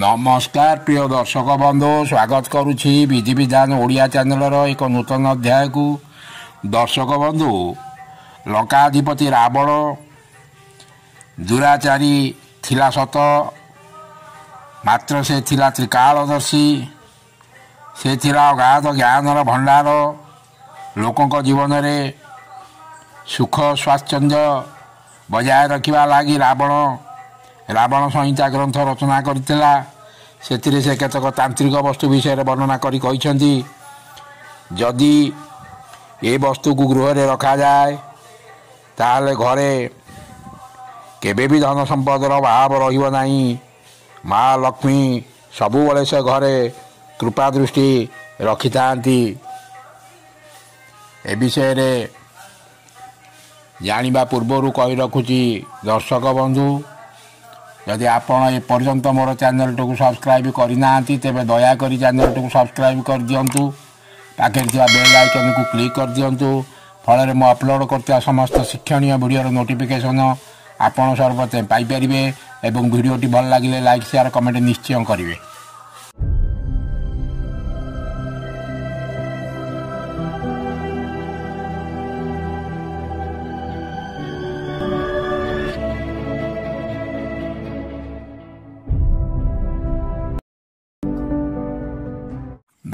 ନମସ୍କାର ପ୍ରିୟ ଦର୍ଶକ ବନ୍ଧୁ ସ୍ୱାଗତ କରୁଛି ବିଧି ବିଧାନ ଓଡ଼ିଆ ଚ୍ୟାନେଲର ଏକ ନୂତନ ଅଧ୍ୟାୟକୁ ଦର୍ଶକ ବନ୍ଧୁ ଲଙ୍କାଧିପତି ରାବଣ ଦୁରାଚାରୀ ଥିଲା ସତ ମାତ୍ର ସେ ଥିଲା ତ୍ରିକାଳଦର୍ଶୀ ସେ ଥିଲା ଅଗାଧ ଜ୍ଞାନର ଭଣ୍ଡାର ଲୋକଙ୍କ ଜୀବନରେ ସୁଖ ସ୍ୱାଚ୍ଛନ୍ଦ୍ୟ ବଜାୟ ରଖିବା ଲାଗି ରାବଣ ରାବଣ ସଂହିତା ଗ୍ରନ୍ଥ ରଚନା କରିଥିଲା ସେଥିରେ ସେ କେତେକ ତାନ୍ତ୍ରିକ ବସ୍ତୁ ବିଷୟରେ ବର୍ଣ୍ଣନା କରି କହିଛନ୍ତି ଯଦି ଏ ବସ୍ତୁକୁ ଗୃହରେ ରଖାଯାଏ ତାହେଲେ ଘରେ କେବେ ବି ଧନ ସମ୍ପଦର ଅଭାବ ରହିବ ନାହିଁ ମା ଲକ୍ଷ୍ମୀ ସବୁବେଳେ ସେ ଘରେ କୃପା ଦୃଷ୍ଟି ରଖିଥାନ୍ତି ଏ ବିଷୟରେ ଜାଣିବା ପୂର୍ବରୁ କହି ରଖୁଛି ଦର୍ଶକ ବନ୍ଧୁ ଯଦି ଆପଣ ଏପର୍ଯ୍ୟନ୍ତ ମୋର ଚ୍ୟାନେଲ୍ଟିକୁ ସବସ୍କ୍ରାଇବ୍ କରିନାହାନ୍ତି ତେବେ ଦୟାକରି ଚ୍ୟାନେଲ୍ଟିକୁ ସବସ୍କ୍ରାଇବ୍ କରିଦିଅନ୍ତୁ ପାଖରେ ଥିବା ବେଲ୍ ଆଇକନ୍କୁ କ୍ଲିକ୍ କରିଦିଅନ୍ତୁ ଫଳରେ ମୁଁ ଅପଲୋଡ଼ କରୁଥିବା ସମସ୍ତ ଶିକ୍ଷଣୀୟ ଭିଡ଼ିଓର ନୋଟିଫିକେସନ୍ ଆପଣ ସର୍ବତ ପାଇପାରିବେ ଏବଂ ଭିଡ଼ିଓଟି ଭଲ ଲାଗିଲେ ଲାଇକ୍ ସେୟାର କମେଣ୍ଟ ନିଶ୍ଚୟ କରିବେ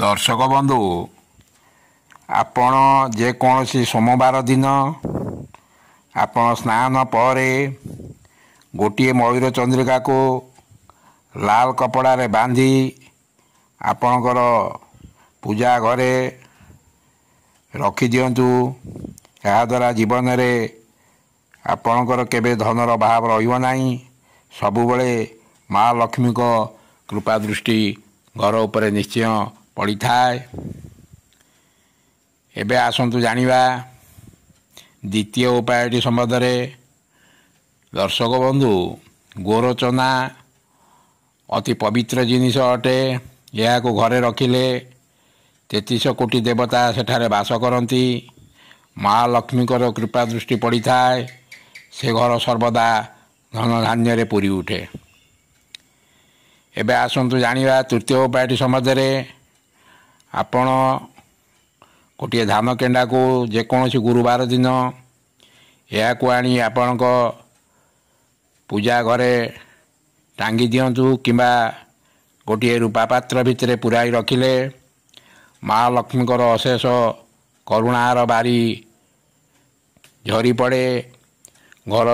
ଦର୍ଶକ ବନ୍ଧୁ ଆପଣ ଯେକୌଣସି ସୋମବାର ଦିନ ଆପଣ ସ୍ନାନ ପରେ ଗୋଟିଏ ମୟୂର ଚନ୍ଦ୍ରିକାକୁ ଲାଲ କପଡ଼ାରେ ବାନ୍ଧି ଆପଣଙ୍କର ପୂଜା ଘରେ ରଖିଦିଅନ୍ତୁ ଏହାଦ୍ୱାରା ଜୀବନରେ ଆପଣଙ୍କର କେବେ ଧନର ଅଭାବ ରହିବ ନାହିଁ ସବୁବେଳେ ମା ଲକ୍ଷ୍ମୀଙ୍କ କୃପା ଦୃଷ୍ଟି ଘର ଉପରେ ନିଶ୍ଚୟ ପଡ଼ିଥାଏ ଏବେ ଆସନ୍ତୁ ଜାଣିବା ଦ୍ୱିତୀୟ ଉପାୟଟି ସମ୍ବନ୍ଧରେ ଦର୍ଶକ ବନ୍ଧୁ ଗୋରଚନା ଅତି ପବିତ୍ର ଜିନିଷ ଅଟେ ଏହାକୁ ଘରେ ରଖିଲେ ତେତିଶ କୋଟି ଦେବତା ସେଠାରେ ବାସ କରନ୍ତି ମା ଲକ୍ଷ୍ମୀଙ୍କର କୃପା ଦୃଷ୍ଟି ପଡ଼ିଥାଏ ସେ ଘର ସର୍ବଦା ଧନଧାନ୍ୟରେ ପୁରି ଉଠେ ଏବେ ଆସନ୍ତୁ ଜାଣିବା ତୃତୀୟ ଉପାୟଟି ସମାଜରେ ଆପଣ ଗୋଟିଏ ଧାନ କେଣ୍ଡାକୁ ଯେକୌଣସି ଗୁରୁବାର ଦିନ ଏହାକୁ ଆଣି ଆପଣଙ୍କ ପୂଜା ଘରେ ଟାଙ୍ଗି ଦିଅନ୍ତୁ କିମ୍ବା ଗୋଟିଏ ରୂପା ପାତ୍ର ଭିତରେ ପୁରାଇ ରଖିଲେ ମା ଲକ୍ଷ୍ମୀଙ୍କର ଅଶେଷ କରୁଣାର ବାରି ଝରି ପଡ଼େ ଘର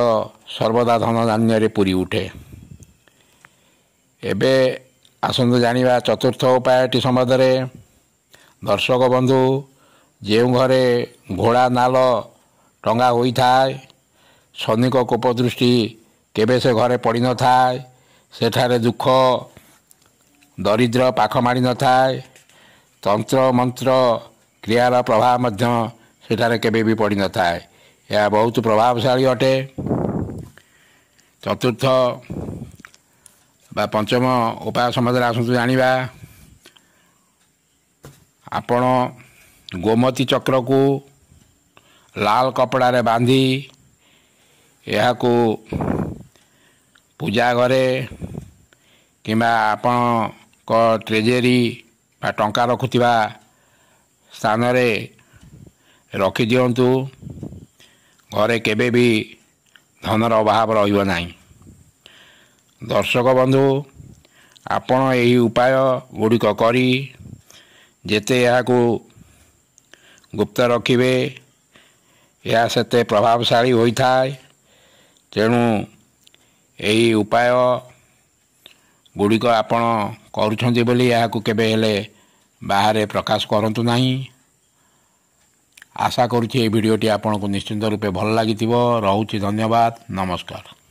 ସର୍ବଦା ଧନ ଧନଧାନ୍ୟରେ ପୁରି ଉଠେ ଏବେ ଆସନ୍ତୁ ଜାଣିବା ଚତୁର୍ଥ ଉପାୟଟି ସମ୍ବନ୍ଧରେ ଦର୍ଶକ ବନ୍ଧୁ ଯେଉଁ ଘରେ ଘୋଡ଼ା ନାଲ ଟଙ୍ଗା ହୋଇଥାଏ ଶନିଙ୍କ କୋପଦୃଷ୍ଟି କେବେ ସେ ଘରେ ପଡ଼ିନଥାଏ ସେଠାରେ ଦୁଃଖ ଦରିଦ୍ର ପାଖ ମାଡ଼ିନଥାଏ ତନ୍ତ୍ର ମନ୍ତ୍ର କ୍ରିୟାର ପ୍ରଭାବ ମଧ୍ୟ ସେଠାରେ କେବେ ବି ପଡ଼ିନଥାଏ ଏହା ବହୁତ ପ୍ରଭାବଶାଳୀ ଅଟେ ଚତୁର୍ଥ ବା ପଞ୍ଚମ ଉପାୟ ସମ୍ବନ୍ଧରେ ଆସନ୍ତୁ ଜାଣିବା ଆପଣ ଗୋମତୀ ଚକ୍ରକୁ ଲାଲ କପଡ଼ାରେ ବାନ୍ଧି ଏହାକୁ ପୂଜା ଘରେ କିମ୍ବା ଆପଣଙ୍କ ଟ୍ରେଜେରୀ ବା ଟଙ୍କା ରଖୁଥିବା ସ୍ଥାନରେ ରଖିଦିଅନ୍ତୁ ଘରେ କେବେ ବି ଧନର ଅଭାବ ରହିବ ନାହିଁ ଦର୍ଶକ ବନ୍ଧୁ ଆପଣ ଏହି ଉପାୟ ଗୁଡ଼ିକ କରି ଯେତେ ଏହାକୁ ଗୁପ୍ତ ରଖିବେ ଏହା ସେତେ ପ୍ରଭାବଶାଳୀ ହୋଇଥାଏ ତେଣୁ ଏହି ଉପାୟ ଗୁଡ଼ିକ ଆପଣ କରୁଛନ୍ତି ବୋଲି ଏହାକୁ କେବେ ହେଲେ ବାହାରେ ପ୍ରକାଶ କରନ୍ତୁ ନାହିଁ ଆଶା କରୁଛି ଏହି ଭିଡ଼ିଓଟି ଆପଣଙ୍କୁ ନିଶ୍ଚିନ୍ତ ରୂପେ ଭଲ ଲାଗିଥିବ ରହୁଛି ଧନ୍ୟବାଦ ନମସ୍କାର